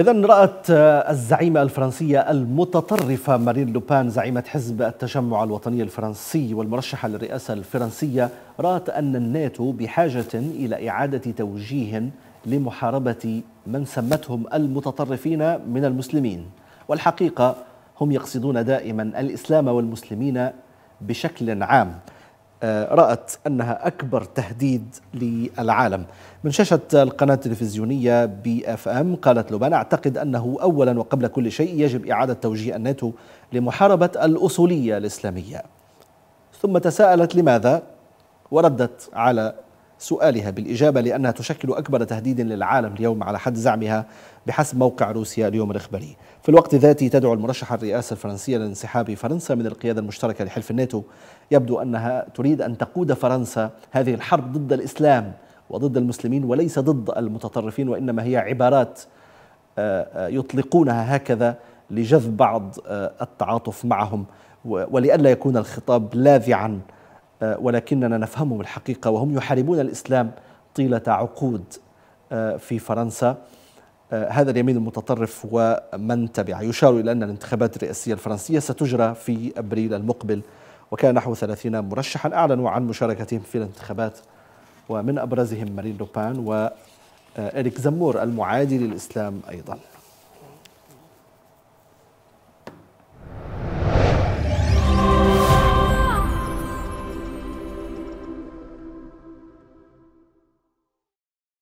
إذا رأت الزعيمة الفرنسية المتطرفة مارين لوبان زعيمة حزب التجمع الوطني الفرنسي والمرشحة للرئاسة الفرنسية رأت أن الناتو بحاجة إلى إعادة توجيه لمحاربة من سمتهم المتطرفين من المسلمين والحقيقة هم يقصدون دائما الإسلام والمسلمين بشكل عام آه، رأت أنها أكبر تهديد للعالم من شاشة القناة التلفزيونية بي اف ام قالت لوبان أعتقد أنه أولا وقبل كل شيء يجب إعادة توجيه الناتو لمحاربة الأصولية الإسلامية ثم تساءلت لماذا وردت على سؤالها بالإجابة لأنها تشكل أكبر تهديد للعالم اليوم على حد زعمها بحسب موقع روسيا اليوم الإخباري في الوقت ذاته تدعو المرشحة الرئاسة الفرنسية لانسحاب فرنسا من القيادة المشتركة لحلف الناتو يبدو أنها تريد أن تقود فرنسا هذه الحرب ضد الإسلام وضد المسلمين وليس ضد المتطرفين وإنما هي عبارات آه، آه، يطلقونها هكذا لجذب بعض آه، التعاطف معهم ولئلا يكون الخطاب لاذعا آه، ولكننا نفهمهم الحقيقة وهم يحاربون الإسلام طيلة عقود آه، في فرنسا آه، هذا اليمين المتطرف ومن تبعه يشار إلى أن الانتخابات الرئاسية الفرنسية ستجرى في أبريل المقبل وكان نحو 30 مرشحا أعلنوا عن مشاركتهم في الانتخابات ومن أبرزهم مارين لوبان وإريك زمور المعادي للإسلام أيضاً